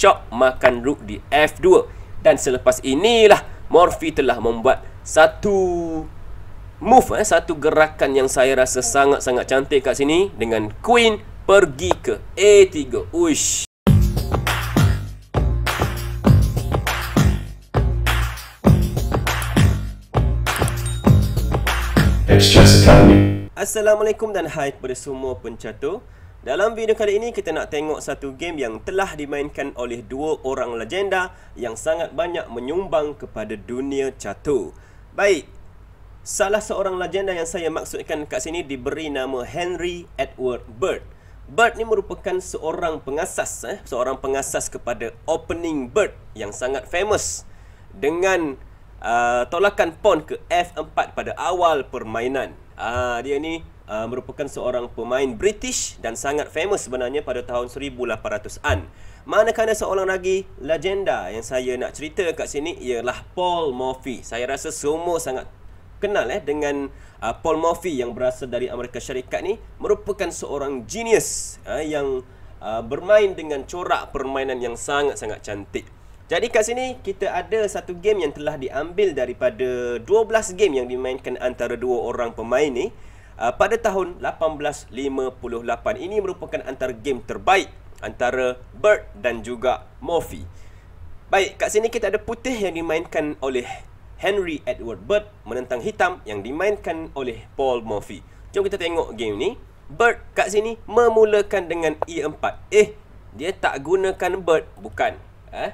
shock makan rook di F2 dan selepas inilah Morphy telah membuat satu move eh satu gerakan yang saya rasa sangat-sangat cantik kat sini dengan queen pergi ke A3. Uish. Assalamualaikum dan hai kepada semua pencatur. Dalam video kali ini kita nak tengok satu game yang telah dimainkan oleh dua orang legenda yang sangat banyak menyumbang kepada dunia catur. Baik. Salah seorang legenda yang saya maksudkan kat sini diberi nama Henry Edward Bird. Bird ni merupakan seorang pengasas eh, seorang pengasas kepada Opening Bird yang sangat famous dengan uh, tolakan pawn ke F4 pada awal permainan. Ah uh, dia ni uh, merupakan seorang pemain British dan sangat famous sebenarnya pada tahun 1800-an. Manakala seorang lagi legenda yang saya nak cerita kat sini ialah Paul Morphy. Saya rasa semua sangat kenal eh dengan uh, Paul Morphy yang berasal dari Amerika Syarikat ni merupakan seorang genius uh, yang uh, bermain dengan corak permainan yang sangat-sangat cantik. Jadi kat sini kita ada satu game yang telah diambil daripada 12 game yang dimainkan antara dua orang pemain ni Ah, pada tahun 1858 ini merupakan antara game terbaik antara Bird dan juga Murphy. Baik, kat sini kita ada putih yang dimainkan oleh Henry Edward Bird menentang hitam yang dimainkan oleh Paul Murphy. Jom kita tengok game ni. Bird kat sini memulakan dengan E4. Eh, dia tak gunakan Bird, bukan. Eh,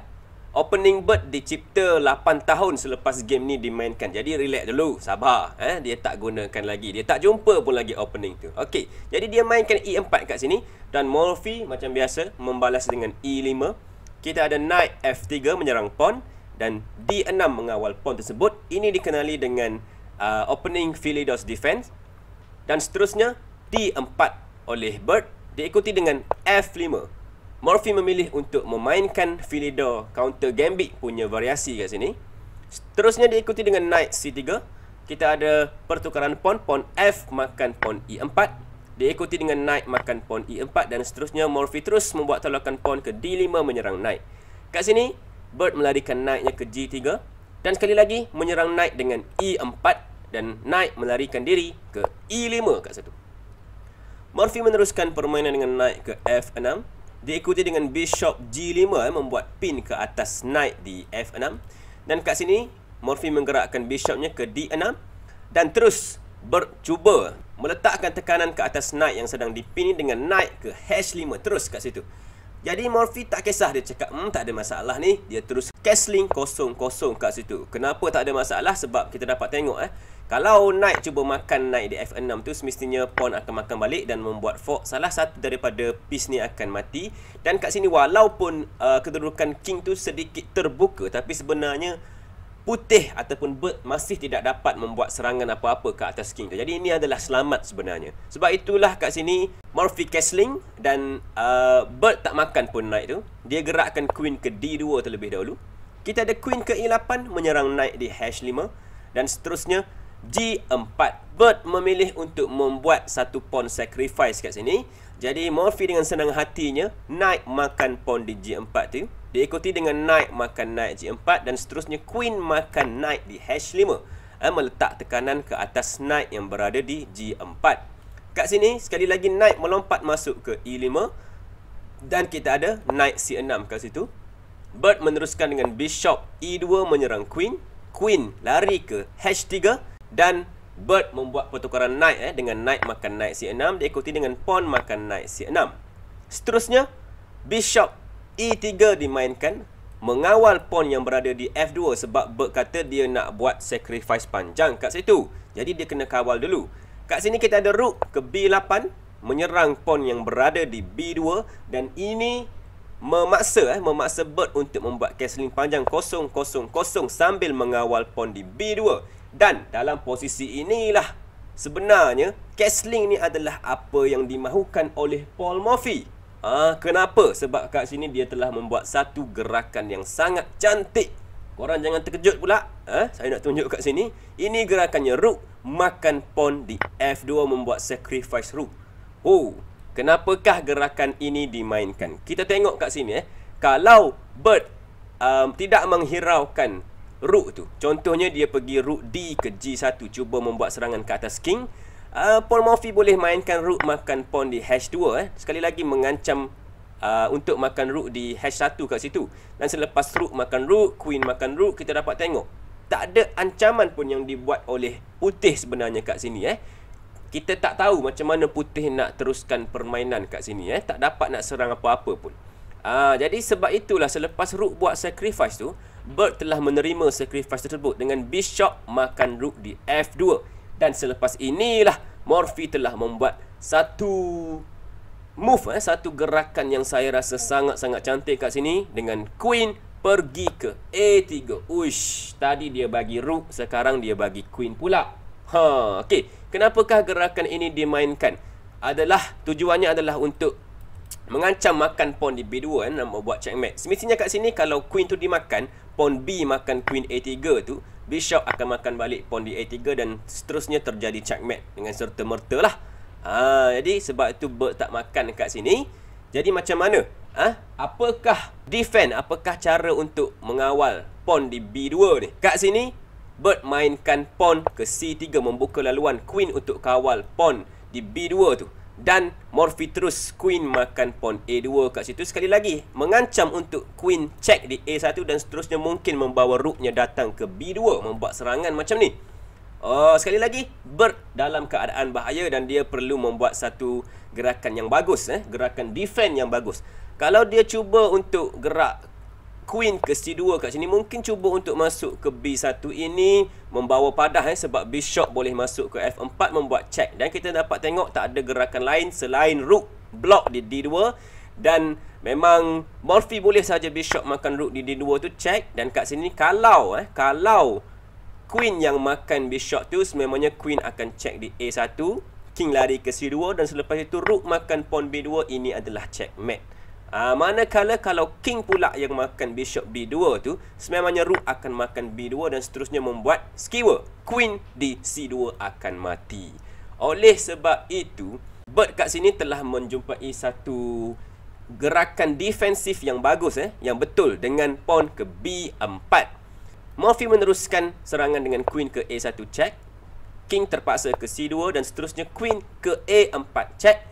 opening bird dicipta 8 tahun selepas game ni dimainkan. Jadi relax dulu, sabar. Eh, dia tak gunakan lagi. Dia tak jumpa pun lagi opening tu. Okey. Jadi dia mainkan E4 kat sini dan Morphy macam biasa membalas dengan E5. Kita ada knight F3 menyerang pawn dan D6 mengawal pawn tersebut. Ini dikenali dengan uh, opening Philidor's defense. Dan seterusnya D4 oleh bird diikuti dengan F5. Morphy memilih untuk memainkan Philidor Counter Gambit punya variasi kat sini. Seterusnya diikuti dengan Knight C3. Kita ada pertukaran pawn, pawn F makan pawn E4. Diikuti dengan Knight makan pawn E4 dan seterusnya Morphy terus membuat tolakan pawn ke D5 menyerang Knight. Kat sini, Bird melarikan Knightnya ke G3 dan sekali lagi menyerang Knight dengan E4 dan Knight melarikan diri ke E5 kat satu. Morphy meneruskan permainan dengan Knight ke F6. Diikuti dengan Bishop G5 eh, Membuat pin ke atas knight di F6 Dan kat sini Morphy menggerakkan Bishopnya ke D6 Dan terus bercuba Meletakkan tekanan ke atas knight yang sedang dipin Dengan knight ke H5 Terus kat situ jadi Murphy tak kisah dia cakap hmm tak ada masalah ni dia terus castling kosong-kosong kat situ. Kenapa tak ada masalah sebab kita dapat tengok eh kalau Knight cuba makan Knight di F6 tu semestinya pawn akan makan balik dan membuat fork salah satu daripada piece ni akan mati dan kat sini walaupun uh, kedudukan king tu sedikit terbuka tapi sebenarnya putih ataupun bird masih tidak dapat membuat serangan apa-apa ke atas king. Jadi ini adalah selamat sebenarnya. Sebab itulah kat sini Murphy Kessling dan uh, bird tak makan pun knight tu. Dia gerakkan queen ke D2 terlebih dahulu. Kita ada queen ke E8 menyerang knight di H5 dan seterusnya G4. Bird memilih untuk membuat satu pawn sacrifice kat sini. Jadi Murphy dengan senang hatinya knight makan pawn di G4 tu. Diikuti dengan knight makan knight g4 dan seterusnya queen makan knight di h5 eh, Meletak tekanan ke atas knight yang berada di g4 Kat sini sekali lagi knight melompat masuk ke e5 Dan kita ada knight c6 kat situ Bird meneruskan dengan bishop e2 menyerang queen Queen lari ke h3 Dan bird membuat pertukaran knight eh, dengan knight makan knight c6 Diikuti dengan pawn makan knight c6 Seterusnya bishop E3 dimainkan mengawal pawn yang berada di F2 sebab Bird kata dia nak buat sacrifice panjang kat situ. Jadi dia kena kawal dulu. Kat sini kita ada rook ke B8 menyerang pawn yang berada di B2 dan ini memaksa eh memaksa Bird untuk membuat castling panjang kosong kosong kosong sambil mengawal pawn di B2. Dan dalam posisi inilah sebenarnya castling ni adalah apa yang dimahukan oleh Paul Morphy. Ah, kenapa? Sebab kat sini dia telah membuat satu gerakan yang sangat cantik. Korang jangan terkejut pula. Eh, saya nak tunjuk kat sini. Ini gerakannya rook makan pawn di F2 membuat sacrifice rook. Oh, kenapakah gerakan ini dimainkan? Kita tengok kat sini eh. Kalau bird um, tidak menghiraukan rook tu. Contohnya dia pergi rook D ke G1 cuba membuat serangan ke atas king uh, Paul Murphy boleh mainkan rook makan pawn di H2 eh. Sekali lagi mengancam uh, untuk makan rook di H1 kat situ Dan selepas rook makan rook, queen makan rook Kita dapat tengok Tak ada ancaman pun yang dibuat oleh putih sebenarnya kat sini eh kita tak tahu macam mana putih nak teruskan permainan kat sini eh tak dapat nak serang apa-apa pun. Aa, ah, jadi sebab itulah selepas rook buat sacrifice tu, bird telah menerima sacrifice tersebut dengan bishop makan rook di f2. Dan selepas inilah Morphy telah membuat satu move eh, Satu gerakan yang saya rasa sangat-sangat cantik kat sini Dengan Queen pergi ke A3 Uish, tadi dia bagi Rook Sekarang dia bagi Queen pula ha, okay. Kenapakah gerakan ini dimainkan? Adalah Tujuannya adalah untuk Mengancam makan pawn di B2 eh, Nak buat checkmate Semestinya kat sini kalau Queen tu dimakan Pawn B makan Queen A3 tu Bishop akan makan balik pawn di A3 dan seterusnya terjadi checkmate dengan serta merta lah. Ha, jadi sebab itu bird tak makan dekat sini. Jadi macam mana? Ha? Apakah defend? Apakah cara untuk mengawal pawn di B2 ni? Kat sini, bird mainkan pawn ke C3 membuka laluan queen untuk kawal pawn di B2 tu dan Morphe terus Queen makan pawn A2 kat situ sekali lagi mengancam untuk Queen check di A1 dan seterusnya mungkin membawa rooknya datang ke B2 membuat serangan macam ni. Oh sekali lagi Bird dalam keadaan bahaya dan dia perlu membuat satu gerakan yang bagus eh gerakan defend yang bagus. Kalau dia cuba untuk gerak queen ke C2 kat sini mungkin cuba untuk masuk ke B1 ini membawa padah eh sebab bishop boleh masuk ke F4 membuat check dan kita dapat tengok tak ada gerakan lain selain rook block di D2 dan memang Morphy boleh saja bishop makan rook di D2 tu check dan kat sini kalau eh kalau queen yang makan bishop tu sememangnya queen akan check di A1 king lari ke C2 dan selepas itu rook makan pawn B2 ini adalah checkmate Uh, manakala kalau king pula yang makan bishop b2 tu sememangnya rook akan makan b2 dan seterusnya membuat skewer queen di c2 akan mati oleh sebab itu bird kat sini telah menjumpai satu gerakan defensif yang bagus eh yang betul dengan pawn ke b4 Murphy meneruskan serangan dengan queen ke a1 check king terpaksa ke c2 dan seterusnya queen ke a4 check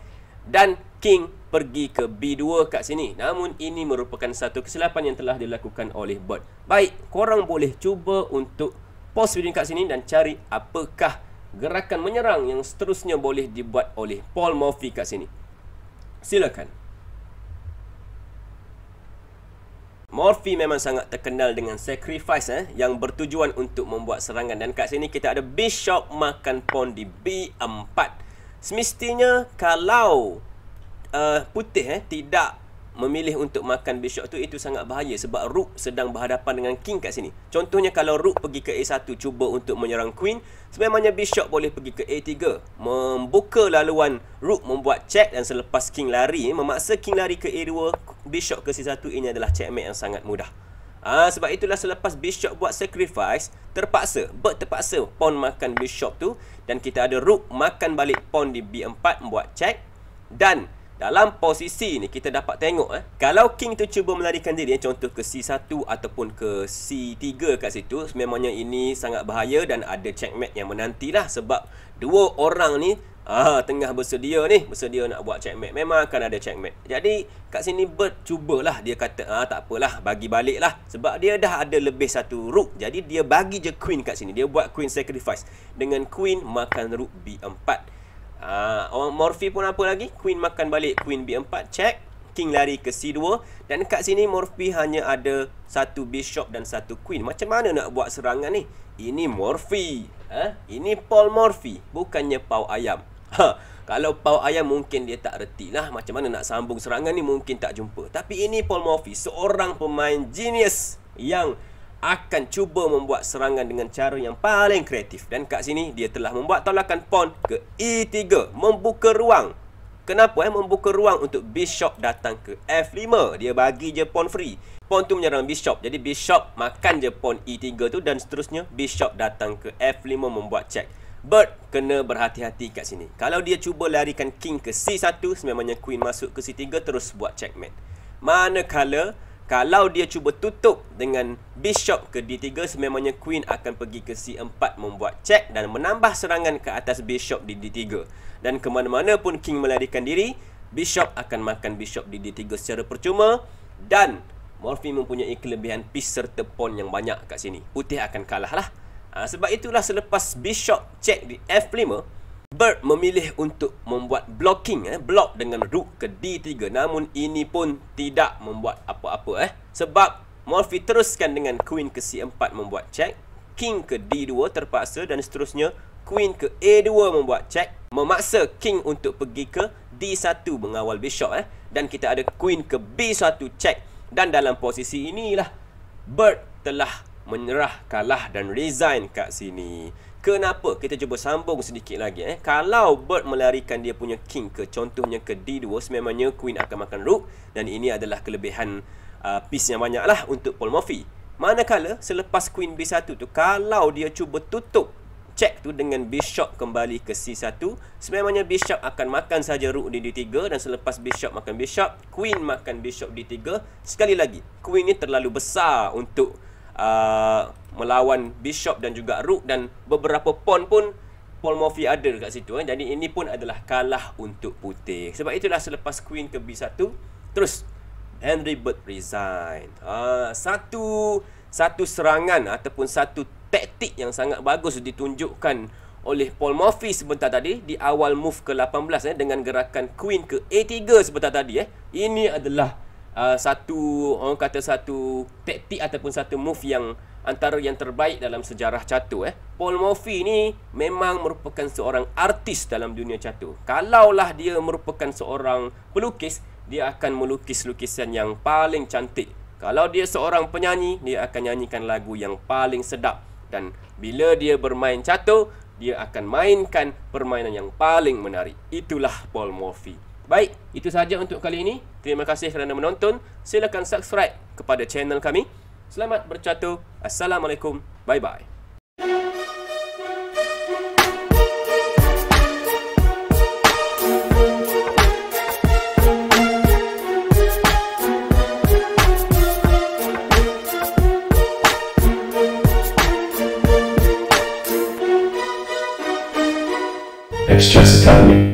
dan king pergi ke B2 kat sini. Namun ini merupakan satu kesilapan yang telah dilakukan oleh bot. Baik, korang boleh cuba untuk pause video kat sini dan cari apakah gerakan menyerang yang seterusnya boleh dibuat oleh Paul Murphy kat sini. Silakan. Morphy memang sangat terkenal dengan sacrifice eh, yang bertujuan untuk membuat serangan. Dan kat sini kita ada Bishop makan pawn di B4. Semestinya kalau uh, putih eh tidak memilih untuk makan bishop tu itu sangat bahaya sebab rook sedang berhadapan dengan king kat sini. Contohnya kalau rook pergi ke A1 cuba untuk menyerang queen, sebenarnya bishop boleh pergi ke A3 membuka laluan rook membuat check dan selepas king lari eh, memaksa king lari ke A2, bishop ke C1 ini adalah checkmate yang sangat mudah. Ah sebab itulah selepas bishop buat sacrifice terpaksa bert terpaksa pawn makan bishop tu dan kita ada rook makan balik pawn di B4 membuat check dan dalam posisi ni kita dapat tengok eh kalau king tu cuba melarikan diri eh, contoh ke C1 ataupun ke C3 kat situ memangnya ini sangat bahaya dan ada checkmate yang menantilah sebab dua orang ni ah tengah bersedia ni bersedia nak buat checkmate memang akan ada checkmate jadi kat sini bird cubalah dia kata ah tak apalah bagi balik lah sebab dia dah ada lebih satu rook jadi dia bagi je queen kat sini dia buat queen sacrifice dengan queen makan rook B4 Ah, uh, Morphy pun apa lagi? Queen makan balik Queen B4 check. King lari ke C2 dan kat sini Morphy hanya ada satu bishop dan satu queen. Macam mana nak buat serangan ni? Ini Morphy. Ha? Huh? Ini Paul Morphy, bukannya pau ayam. Ha. Kalau pau ayam mungkin dia tak reti lah Macam mana nak sambung serangan ni mungkin tak jumpa Tapi ini Paul Morphy Seorang pemain genius Yang akan cuba membuat serangan dengan cara yang paling kreatif dan kat sini dia telah membuat tolakan pawn ke E3 membuka ruang kenapa eh membuka ruang untuk bishop datang ke F5 dia bagi je pawn free pawn tu menyerang bishop jadi bishop makan je pawn E3 tu dan seterusnya bishop datang ke F5 membuat check Bird kena berhati-hati kat sini Kalau dia cuba larikan king ke C1 Sememangnya queen masuk ke C3 Terus buat checkmate Manakala kalau dia cuba tutup dengan bishop ke d3 sememangnya queen akan pergi ke c4 membuat check dan menambah serangan ke atas bishop di d3. Dan ke mana-mana pun king melarikan diri, bishop akan makan bishop di d3 secara percuma dan Morphy mempunyai kelebihan piece serta pawn yang banyak kat sini. Putih akan kalah lah. Ha, sebab itulah selepas bishop check di f5, Bird memilih untuk membuat blocking eh block dengan rook ke d3 namun ini pun tidak membuat apa-apa eh sebab Morphy teruskan dengan queen ke c4 membuat check king ke d2 terpaksa dan seterusnya queen ke a2 membuat check memaksa king untuk pergi ke d1 mengawal bishop eh dan kita ada queen ke b1 check dan dalam posisi inilah Bird telah menyerah kalah dan resign kat sini Kenapa? Kita cuba sambung sedikit lagi eh. Kalau bird melarikan dia punya king ke contohnya ke D2 Sememangnya queen akan makan rook Dan ini adalah kelebihan uh, piece yang banyak untuk Paul Morphy. Manakala selepas queen B1 tu Kalau dia cuba tutup check tu dengan bishop kembali ke C1 Sememangnya bishop akan makan saja rook di D3 Dan selepas bishop makan bishop Queen makan bishop D3 Sekali lagi Queen ni terlalu besar untuk Uh, melawan bishop dan juga rook dan beberapa pawn pun Paul Morphy ada dekat situ eh. Jadi ini pun adalah kalah untuk putih. Sebab itulah selepas queen ke b1 terus Henry Bird resign. Uh, satu satu serangan ataupun satu taktik yang sangat bagus ditunjukkan oleh Paul Morphy sebentar tadi di awal move ke 18 eh dengan gerakan queen ke a3 sebentar tadi eh. Ini adalah Uh, satu orang kata satu taktik ataupun satu move yang antara yang terbaik dalam sejarah catur eh. Paul Morphy ni memang merupakan seorang artis dalam dunia catur. Kalaulah dia merupakan seorang pelukis, dia akan melukis lukisan yang paling cantik. Kalau dia seorang penyanyi, dia akan nyanyikan lagu yang paling sedap dan bila dia bermain catur, dia akan mainkan permainan yang paling menarik. Itulah Paul Morphy. Baik, itu sahaja untuk kali ini. Terima kasih kerana menonton. Silakan subscribe kepada channel kami. Selamat bercatu. Assalamualaikum. Bye-bye. It's just a time.